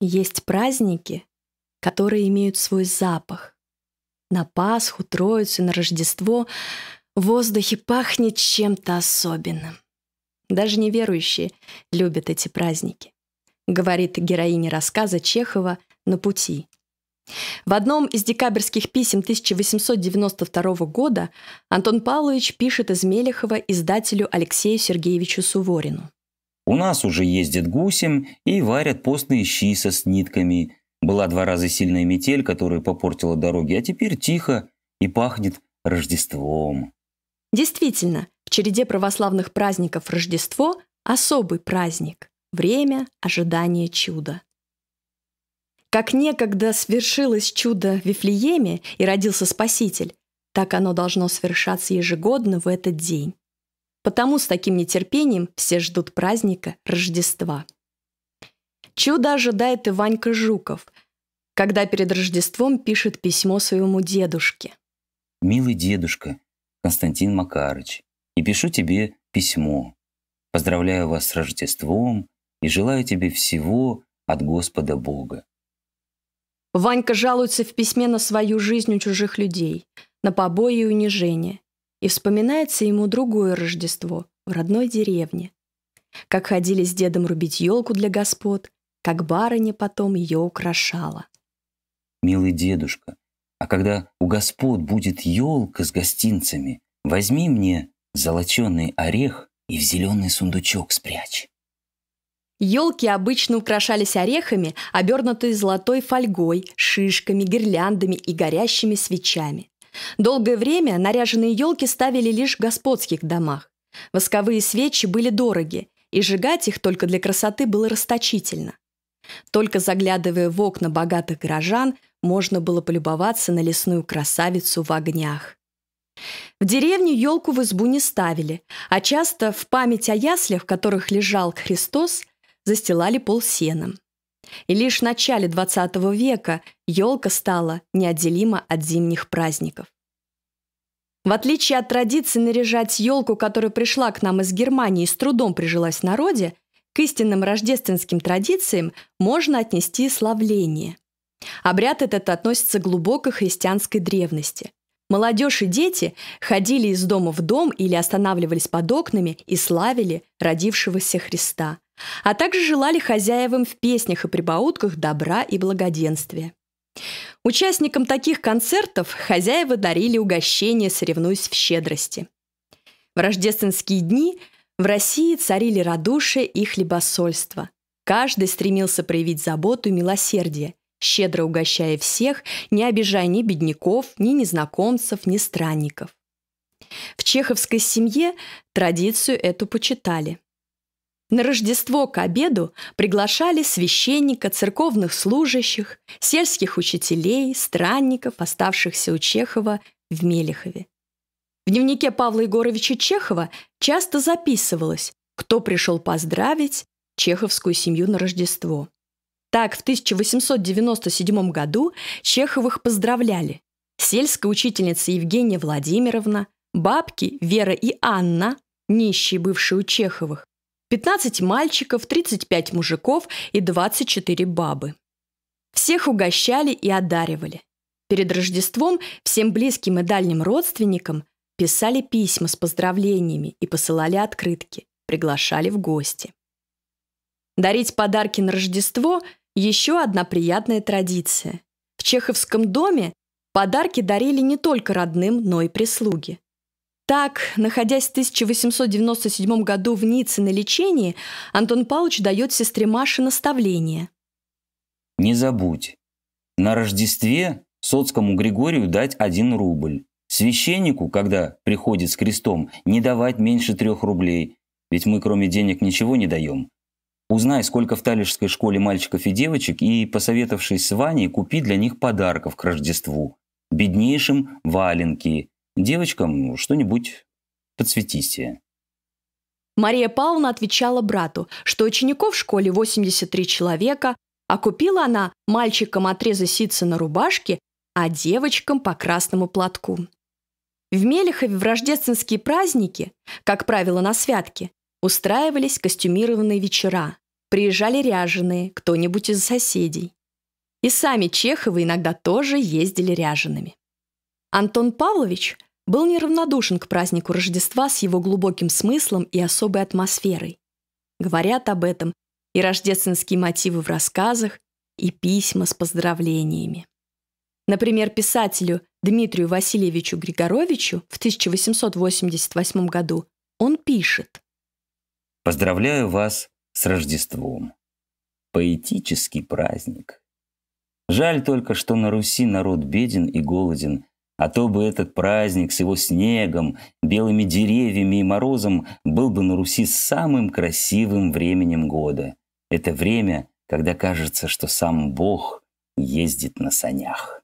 Есть праздники, которые имеют свой запах. На Пасху, Троицу, на Рождество в воздухе пахнет чем-то особенным. Даже неверующие любят эти праздники, говорит героиня рассказа Чехова «На пути». В одном из декабрьских писем 1892 года Антон Павлович пишет из Мелехова издателю Алексею Сергеевичу Суворину. У нас уже ездят гусем и варят постные щи со снитками. Была два раза сильная метель, которая попортила дороги, а теперь тихо и пахнет Рождеством. Действительно, в череде православных праздников Рождество – особый праздник – время ожидания чуда. Как некогда свершилось чудо в Вифлееме и родился Спаситель, так оно должно свершаться ежегодно в этот день. Потому с таким нетерпением все ждут праздника Рождества. Чудо ожидает и Ванька Жуков, когда перед Рождеством пишет письмо своему дедушке. «Милый дедушка Константин Макарыч, и пишу тебе письмо. Поздравляю вас с Рождеством и желаю тебе всего от Господа Бога». Ванька жалуется в письме на свою жизнь у чужих людей, на побои и унижение. И вспоминается ему другое Рождество в родной деревне. Как ходили с дедом рубить елку для господ, как барыня потом ее украшала. «Милый дедушка, а когда у господ будет елка с гостинцами, возьми мне золоченый орех и в зеленый сундучок спрячь». Елки обычно украшались орехами, обернутые золотой фольгой, шишками, гирляндами и горящими свечами. Долгое время наряженные елки ставили лишь в господских домах. Восковые свечи были дороги, и сжигать их только для красоты было расточительно. Только заглядывая в окна богатых горожан, можно было полюбоваться на лесную красавицу в огнях. В деревню елку в избу не ставили, а часто в память о яслях, в которых лежал Христос, застилали пол сеном. И лишь в начале XX века елка стала неотделима от зимних праздников. В отличие от традиции наряжать елку, которая пришла к нам из Германии и с трудом прижилась в народе, к истинным рождественским традициям можно отнести славление. Обряд этот относится к глубокой христианской древности. Молодежь и дети ходили из дома в дом или останавливались под окнами и славили родившегося Христа – а также желали хозяевам в песнях и прибаутках добра и благоденствия. Участникам таких концертов хозяева дарили угощения, соревнуясь в щедрости. В рождественские дни в России царили радушие и хлебосольство. Каждый стремился проявить заботу и милосердие, щедро угощая всех, не обижая ни бедняков, ни незнакомцев, ни странников. В чеховской семье традицию эту почитали – на Рождество к обеду приглашали священника, церковных служащих, сельских учителей, странников, оставшихся у Чехова в Мелехове. В дневнике Павла Егоровича Чехова часто записывалось, кто пришел поздравить чеховскую семью на Рождество. Так, в 1897 году Чеховых поздравляли сельская учительница Евгения Владимировна, бабки Вера и Анна, нищие бывшие у Чеховых, 15 мальчиков, 35 мужиков и 24 бабы. Всех угощали и одаривали. Перед Рождеством всем близким и дальним родственникам писали письма с поздравлениями и посылали открытки, приглашали в гости. Дарить подарки на Рождество – еще одна приятная традиция. В чеховском доме подарки дарили не только родным, но и прислуге. Так, находясь в 1897 году в Ницце на лечении, Антон Павлович дает сестре Маше наставление. «Не забудь, на Рождестве соцкому Григорию дать один рубль, священнику, когда приходит с крестом, не давать меньше трех рублей, ведь мы кроме денег ничего не даем. Узнай, сколько в Талишской школе мальчиков и девочек, и, посоветовавшись с Ваней, купи для них подарков к Рождеству. Беднейшим – валенки, Девочкам что-нибудь подсветите. Мария Павловна отвечала брату, что учеников в школе 83 человека, а купила она мальчикам отрезы ситцы на рубашке, а девочкам по красному платку. В Мелехове в рождественские праздники, как правило, на святке, устраивались костюмированные вечера. Приезжали ряженые, кто-нибудь из соседей. И сами Чеховы иногда тоже ездили ряжеными. Антон Павлович – был неравнодушен к празднику Рождества с его глубоким смыслом и особой атмосферой. Говорят об этом и рождественские мотивы в рассказах, и письма с поздравлениями. Например, писателю Дмитрию Васильевичу Григоровичу в 1888 году он пишет. «Поздравляю вас с Рождеством. Поэтический праздник. Жаль только, что на Руси народ беден и голоден – а то бы этот праздник с его снегом, белыми деревьями и морозом был бы на Руси самым красивым временем года. Это время, когда кажется, что сам Бог ездит на санях.